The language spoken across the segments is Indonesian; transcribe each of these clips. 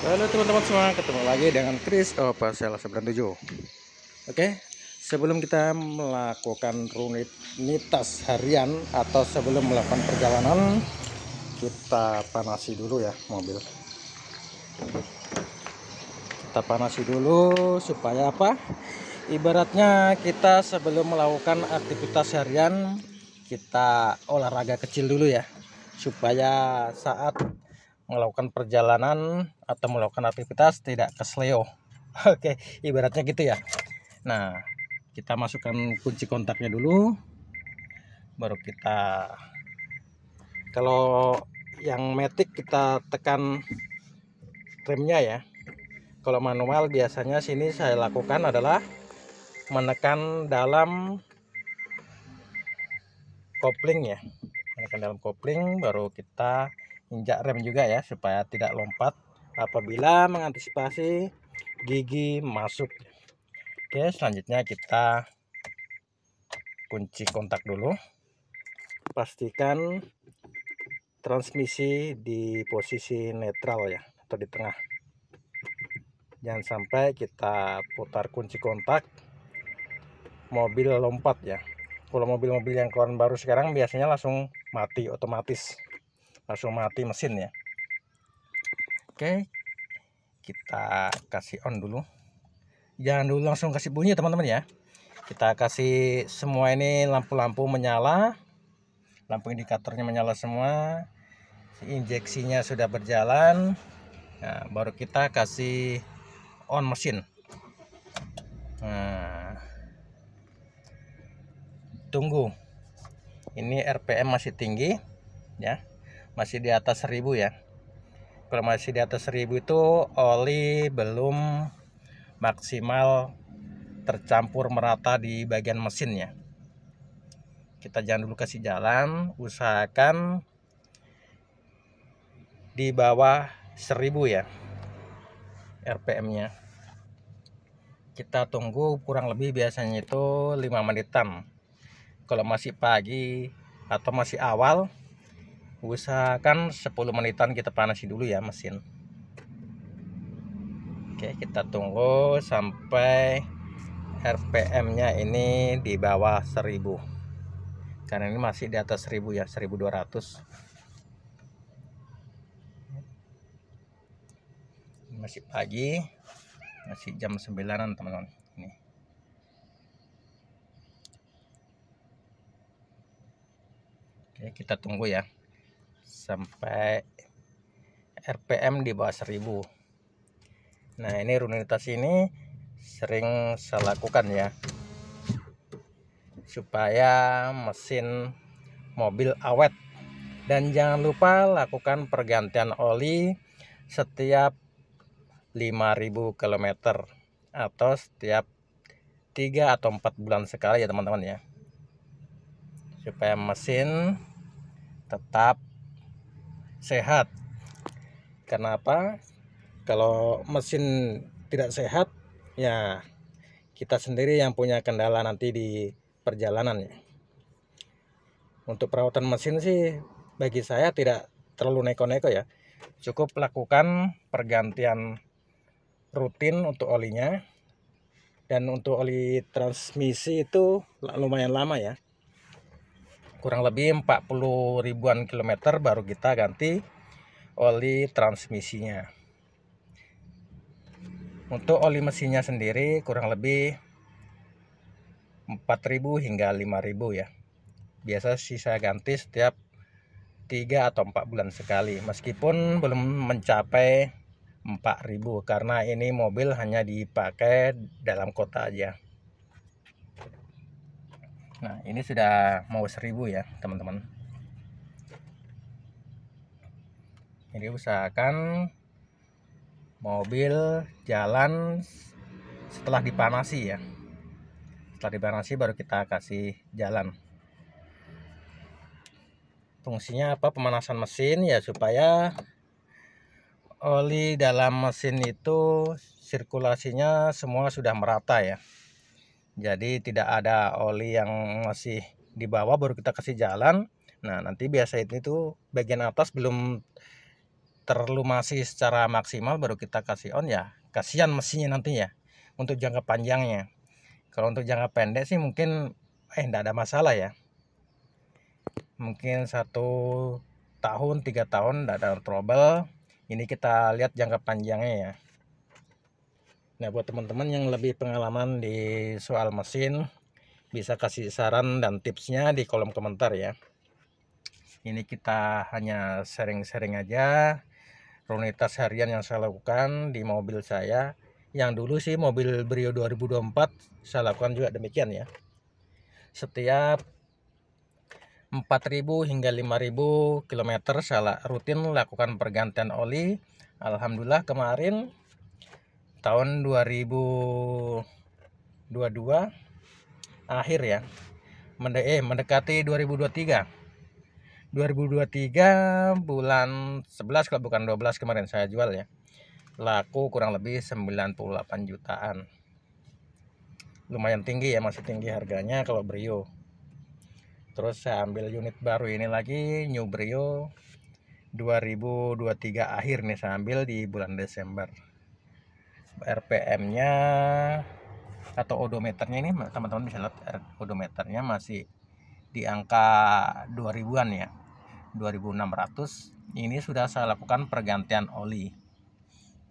Halo teman-teman semua, ketemu lagi dengan Chris Oh, Opasel 97 Oke, sebelum kita melakukan rutinitas harian atau sebelum melakukan perjalanan Kita panasi dulu ya mobil Kita panasi dulu supaya apa? Ibaratnya kita sebelum melakukan aktivitas harian Kita olahraga kecil dulu ya Supaya saat melakukan perjalanan atau melakukan aktivitas tidak kesleo. Oke, ibaratnya gitu ya. Nah, kita masukkan kunci kontaknya dulu. Baru kita kalau yang metik kita tekan remnya ya. Kalau manual biasanya sini saya lakukan adalah menekan dalam kopling ya. Menekan dalam kopling baru kita injak rem juga ya supaya tidak lompat apabila mengantisipasi gigi masuk oke selanjutnya kita kunci kontak dulu pastikan transmisi di posisi netral ya atau di tengah jangan sampai kita putar kunci kontak mobil lompat ya kalau mobil-mobil yang keluar baru sekarang biasanya langsung mati otomatis langsung mati mesin ya oke kita kasih on dulu jangan dulu langsung kasih bunyi teman-teman ya kita kasih semua ini lampu-lampu menyala lampu indikatornya menyala semua injeksinya sudah berjalan nah, baru kita kasih on mesin nah, tunggu ini RPM masih tinggi ya masih di atas 1000 ya kalau masih di atas 1000 itu oli belum maksimal tercampur merata di bagian mesinnya kita jangan dulu kasih jalan usahakan di bawah 1000 ya RPM-nya. Kita tunggu kurang lebih biasanya itu 5 menitan. Kalau masih pagi atau masih awal usahakan 10 menitan kita panasin dulu ya mesin Oke kita tunggu sampai RPM nya ini di bawah 1000 karena ini masih di atas 1000 ya 1200 masih pagi masih jam 9an teman-teman ini oke kita tunggu ya sampai RPM di bawah 1000 nah ini runitas ini sering saya lakukan ya supaya mesin mobil awet dan jangan lupa lakukan pergantian oli setiap 5000 km atau setiap 3 atau 4 bulan sekali ya teman-teman ya supaya mesin tetap sehat. Kenapa? Kalau mesin tidak sehat, ya kita sendiri yang punya kendala nanti di perjalanan. Ya. Untuk perawatan mesin sih bagi saya tidak terlalu neko-neko ya. Cukup lakukan pergantian rutin untuk olinya dan untuk oli transmisi itu lumayan lama ya kurang lebih 40 ribuan kilometer baru kita ganti oli transmisinya untuk oli mesinnya sendiri kurang lebih 4000 hingga 5000 ya biasa sih saya ganti setiap 3 atau 4 bulan sekali meskipun belum mencapai 4000 karena ini mobil hanya dipakai dalam kota aja Nah ini sudah mau seribu ya teman-teman Jadi usahakan mobil jalan setelah dipanasi ya Setelah dipanasi baru kita kasih jalan Fungsinya apa pemanasan mesin ya supaya oli dalam mesin itu sirkulasinya semua sudah merata ya jadi tidak ada oli yang masih di bawah baru kita kasih jalan nah nanti biasa itu bagian atas belum terlumasi secara maksimal baru kita kasih on ya kasihan mesinnya nanti ya untuk jangka panjangnya kalau untuk jangka pendek sih mungkin eh tidak ada masalah ya mungkin satu tahun tiga tahun tidak ada trouble ini kita lihat jangka panjangnya ya Nah, buat teman-teman yang lebih pengalaman di soal mesin, bisa kasih saran dan tipsnya di kolom komentar ya. Ini kita hanya sering-sering aja rutinitas harian yang saya lakukan di mobil saya. Yang dulu sih mobil Brio 2024 saya lakukan juga demikian ya. Setiap 4.000 hingga 5.000 km saya rutin lakukan pergantian oli. Alhamdulillah kemarin tahun 2022 akhir ya Mende eh, mendekati 2023 2023 bulan 11 kalau bukan 12 kemarin saya jual ya laku kurang lebih 98 jutaan lumayan tinggi ya masih tinggi harganya kalau Brio terus saya ambil unit baru ini lagi New Brio 2023 akhir nih saya ambil di bulan Desember RPM-nya atau odometernya ini teman-teman bisa lihat odometernya masih di angka 2000-an ya. 2600 ini sudah saya lakukan pergantian oli.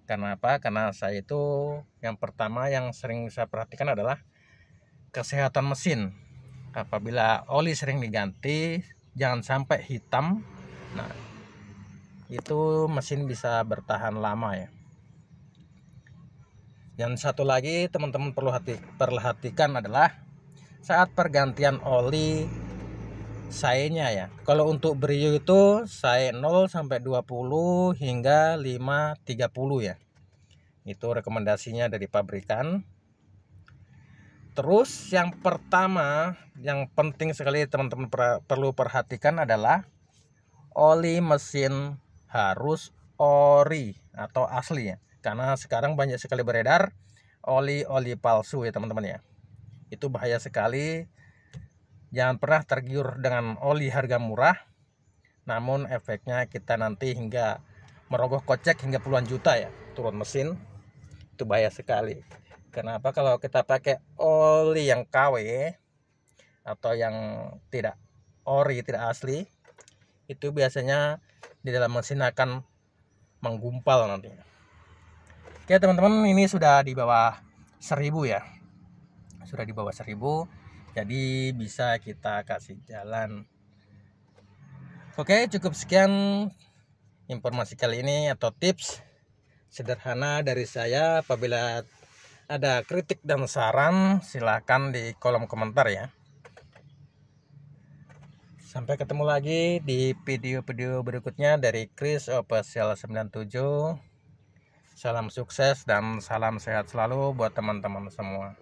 Karena apa? Karena saya itu yang pertama yang sering saya perhatikan adalah kesehatan mesin. Apabila oli sering diganti, jangan sampai hitam. Nah, itu mesin bisa bertahan lama ya. Yang satu lagi teman-teman perlu hati, perhatikan adalah saat pergantian oli sayanya ya. Kalau untuk Brio itu saya 0 sampai 20 hingga 530 ya. Itu rekomendasinya dari pabrikan. Terus yang pertama yang penting sekali teman-teman per perlu perhatikan adalah oli mesin harus ori atau asli ya karena sekarang banyak sekali beredar oli-oli palsu ya teman-teman ya itu bahaya sekali jangan pernah tergiur dengan oli harga murah namun efeknya kita nanti hingga merogoh kocek hingga puluhan juta ya turun mesin itu bahaya sekali kenapa kalau kita pakai oli yang KW atau yang tidak ori tidak asli itu biasanya di dalam mesin akan menggumpal nantinya Oke teman-teman ini sudah di bawah 1000 ya sudah di bawah 1000 jadi bisa kita kasih jalan Oke cukup sekian informasi kali ini atau tips sederhana dari saya apabila ada kritik dan saran silahkan di kolom komentar ya sampai ketemu lagi di video-video berikutnya dari Chris Opel 97 Salam sukses dan salam sehat selalu buat teman-teman semua.